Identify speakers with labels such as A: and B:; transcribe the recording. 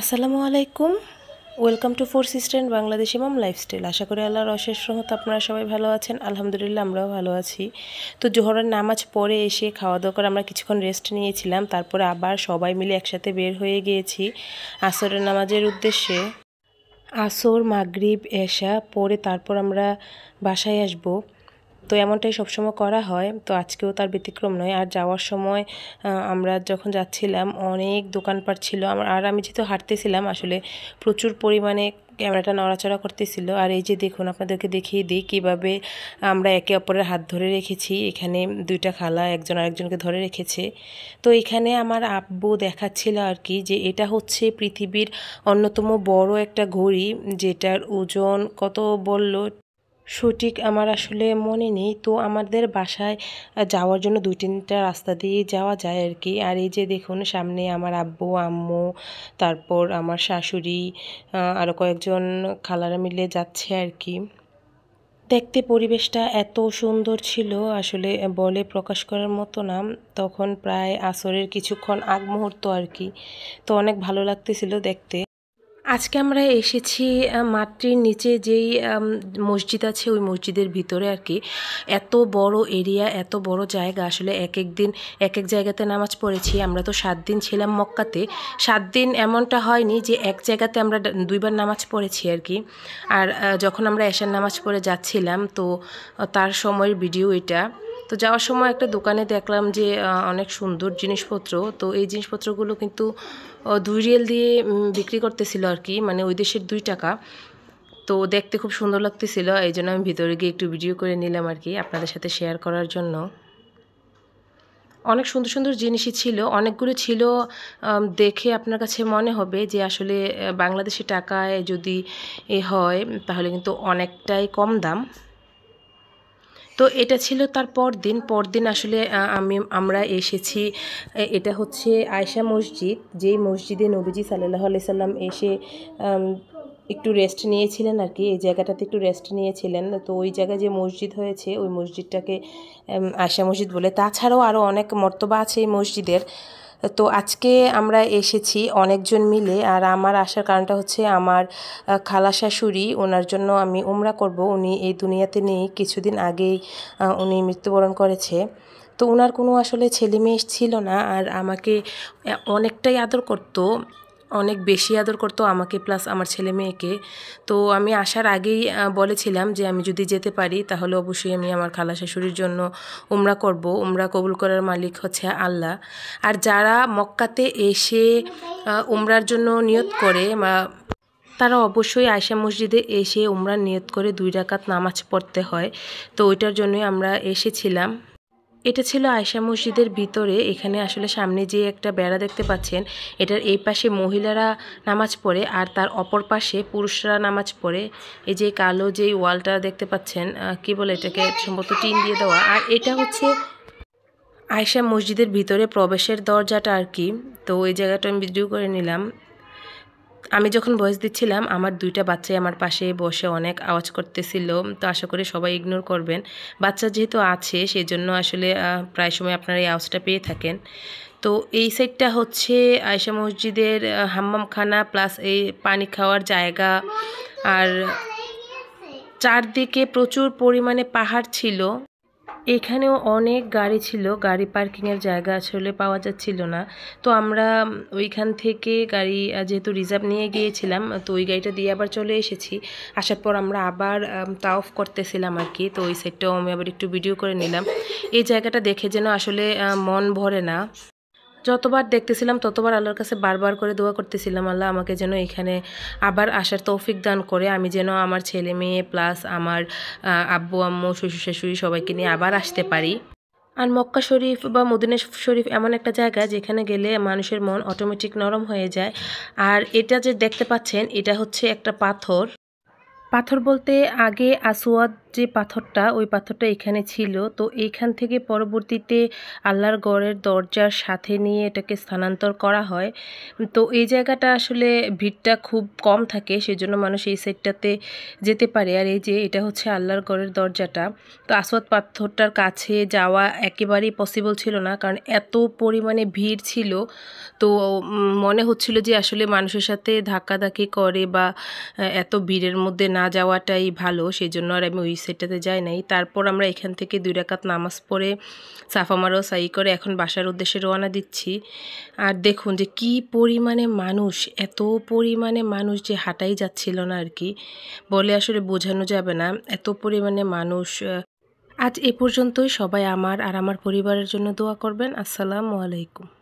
A: আসসালামু আলাইকুম welcome to four sisters Bangladesh মাম লাইফস্টাইল আশা করি আল্লাহর অশেষ রহমত আপনারা সবাই ভালো আছেন আলহামদুলিল্লাহ আমরাও ভালো আছি তো জোহরের নামাজ পরে এসে খাওয়া দাওয়া করে আমরা কিছুক্ষণ রেস্ট নিয়েছিলাম তারপরে আবার সবাই মিলে একসাথে বের হয়ে গিয়েছি আসরের নামাজের উদ্দেশ্যে আসর মাগরিব এশা পরে তারপর আমরা বাসায় আসবো তো এমনটাই সবসময় করা হয় তো আজকেও তার ব্যতিক্রম নয় আর যাওয়ার সময় আমরা যখন যাচ্ছিলাম অনেক দোকানপাট ছিল আর আমি যেহেতু হাঁটতেছিলাম আসলে প্রচুর পরিমাণে ক্যামেরাটা নড়াচড়া করতেছিল আর এই যে দেখুন আপনাদেরকে দেখিয়ে দিই কীভাবে আমরা একে অপরের হাত ধরে রেখেছি এখানে দুইটা খালা একজন আরেকজনকে ধরে রেখেছে তো এখানে আমার আব্বু দেখাচ্ছিল আর কি যে এটা হচ্ছে পৃথিবীর অন্যতম বড় একটা ঘড়ি যেটার ওজন কত বলল সঠিক আমার আসলে মনে নেই তো আমাদের বাসায় যাওয়ার জন্য দুই তিনটা রাস্তা দিয়ে যাওয়া যায় আর কি আর এই যে দেখুন সামনে আমার আব্বু আম্মু তারপর আমার শাশুড়ি আরও কয়েকজন খালারা মিলে যাচ্ছে আর কি দেখতে পরিবেশটা এত সুন্দর ছিল আসলে বলে প্রকাশ করার মতো না তখন প্রায় আসরের কিছুক্ষণ আগ মুহূর্ত আর কি তো অনেক ভালো লাগতেছিল দেখতে আজকে আমরা এসেছি মাঠটির নিচে যেই মসজিদ আছে ওই মসজিদের ভিতরে আর কি এত বড় এরিয়া এত বড় জায়গা আসলে এক এক দিন এক এক জায়গাতে নামাজ পড়েছি আমরা তো সাত দিন ছিলাম মক্কাতে সাত দিন এমনটা হয়নি যে এক জায়গাতে আমরা দুইবার নামাজ পড়েছি আর কি আর যখন আমরা এশার নামাজ পড়ে যাচ্ছিলাম তো তার সময়ের ভিডিও এটা তো যাওয়ার সময় একটা দোকানে দেখলাম যে অনেক সুন্দর জিনিসপত্র তো এই জিনিসপত্রগুলো কিন্তু দুই রিয়েল দিয়ে বিক্রি করতেছিল আর কি মানে ওই দেশের দুই টাকা তো দেখতে খুব সুন্দর লাগতেছিল এই জন্য আমি ভিতরে গিয়ে একটু ভিডিও করে নিলাম আর কি আপনাদের সাথে শেয়ার করার জন্য অনেক সুন্দর সুন্দর জিনিসই ছিল অনেকগুলো ছিল দেখে আপনার কাছে মনে হবে যে আসলে বাংলাদেশি টাকায় যদি এ হয় তাহলে কিন্তু অনেকটাই কম দাম তো এটা ছিল তার পরদিন পরদিন আসলে আমি আমরা এসেছি এটা হচ্ছে আয়সা মসজিদ যেই মসজিদে নবীজি সাল্লাহ আলি সাল্লাম এসে একটু রেস্ট নিয়েছিলেন আর কি এই জায়গাটাতে একটু রেস্ট নিয়েছিলেন তো ওই জায়গায় যে মসজিদ হয়েছে ওই মসজিদটাকে আয়সা মসজিদ বলে তাছাড়াও আরও অনেক মর্তবা আছে এই মসজিদের তো আজকে আমরা এসেছি অনেকজন মিলে আর আমার আসার কারণটা হচ্ছে আমার খালা শাশুড়ি ওনার জন্য আমি উমরা করব উনি এই দুনিয়াতে নেই কিছুদিন আগেই উনি মৃত্যুবরণ করেছে তো ওনার কোনো আসলে ছেলে মেয়ে ছিল না আর আমাকে অনেকটাই আদর করতো অনেক বেশি আদর করতো আমাকে প্লাস আমার ছেলে মেয়েকে তো আমি আসার আগেই বলেছিলাম যে আমি যদি যেতে পারি তাহলে অবশ্যই আমি আমার খালা শাশুড়ির জন্য উমরা করব উমরা কবুল করার মালিক হচ্ছে আল্লাহ আর যারা মক্কাতে এসে উমরার জন্য নিয়ত করে তারা অবশ্যই আয়সা মসজিদে এসে উমরা নিয়ত করে দুই রাকাত নামাজ পড়তে হয় তো ওইটার জন্যই আমরা এসেছিলাম এটা ছিল আয়সা মসজিদের ভিতরে এখানে আসলে সামনে যে একটা বেড়া দেখতে পাচ্ছেন এটার এই পাশে মহিলারা নামাজ পড়ে আর তার অপর পাশে পুরুষরা নামাজ পড়ে এই যে কালো যে ওয়ালটা দেখতে পাচ্ছেন কি বলে এটাকে সম্ভবত টিন দিয়ে দেওয়া আর এটা হচ্ছে আয়সা মসজিদের ভিতরে প্রবেশের দরজাটা আর কি তো ওই জায়গাটা আমি ভিডিও করে নিলাম আমি যখন ভয়েস দিচ্ছিলাম আমার দুইটা বাচ্চাই আমার পাশে বসে অনেক আওয়াজ করতেছিল তো আশা করি সবাই ইগনোর করবেন বাচ্চা যেহেতু আছে সেই জন্য আসলে প্রায় সময় আপনারা এই আওয়াজটা পেয়ে থাকেন তো এই সাইডটা হচ্ছে আয়সা মসজিদের হাম্মামখানা প্লাস এই পানি খাওয়ার জায়গা আর চারদিকে প্রচুর পরিমাণে পাহাড় ছিল এখানেও অনেক গাড়ি ছিল গাড়ি পার্কিংয়ের জায়গা আসলে পাওয়া যাচ্ছিল না তো আমরা ওইখান থেকে গাড়ি যেহেতু রিজার্ভ নিয়ে গিয়েছিলাম তো ওই গাড়িটা দিয়ে আবার চলে এসেছি আসার পর আমরা আবার তা অফ করতেছিলাম আর কি তো ওই সাইডটাও আমি আবার একটু ভিডিও করে নিলাম এই জায়গাটা দেখে যেন আসলে মন ভরে না যতবার দেখতেছিলাম ততবার আল্লাহর কাছে বারবার করে দোয়া করতেছিলাম আল্লাহ আমাকে যেন এখানে আবার আসার তৌফিক দান করে আমি যেন আমার ছেলে মেয়ে প্লাস আমার আব্বু আম্মু শ্বশুর শাশুড়ি সবাইকে নিয়ে আবার আসতে পারি আর মক্কা শরীফ বা মদিনা শরীফ এমন একটা জায়গা যেখানে গেলে মানুষের মন অটোমেটিক নরম হয়ে যায় আর এটা যে দেখতে পাচ্ছেন এটা হচ্ছে একটা পাথর পাথর বলতে আগে আসুয়াদ যে পাথরটা ওই পাথরটা এখানে ছিল তো এইখান থেকে পরবর্তীতে আল্লাহর গড়ের দরজার সাথে নিয়ে এটাকে স্থানান্তর করা হয় তো এই জায়গাটা আসলে ভিড়টা খুব কম থাকে সেজন্য মানুষ এই সাইডটাতে যেতে পারে আর এই যে এটা হচ্ছে আল্লাহর গড়ের দরজাটা তো আসওয়াদ পাথরটার কাছে যাওয়া একেবারেই পসিবল ছিল না কারণ এত পরিমাণে ভিড় ছিল তো মনে হচ্ছিল যে আসলে মানুষের সাথে ধাক্কাধাক্কি করে বা এত ভিড়ের মধ্যে না যাওয়াটাই ভালো সেজন্য আর আমি ওই সেটাতে যাই নাই তারপর আমরা এখান থেকে দুই রাকাত নামাজ পড়ে সাফামারও সাই করে এখন বাসার উদ্দেশ্যে রওনা দিচ্ছি আর দেখুন যে কি পরিমাণে মানুষ এত পরিমাণে মানুষ যে হাঁটাই যাচ্ছিল না আর কি বলে আসলে বোঝানো যাবে না এত পরিমাণে মানুষ আজ এ পর্যন্তই সবাই আমার আর আমার পরিবারের জন্য দোয়া করবেন আসসালামু আলাইকুম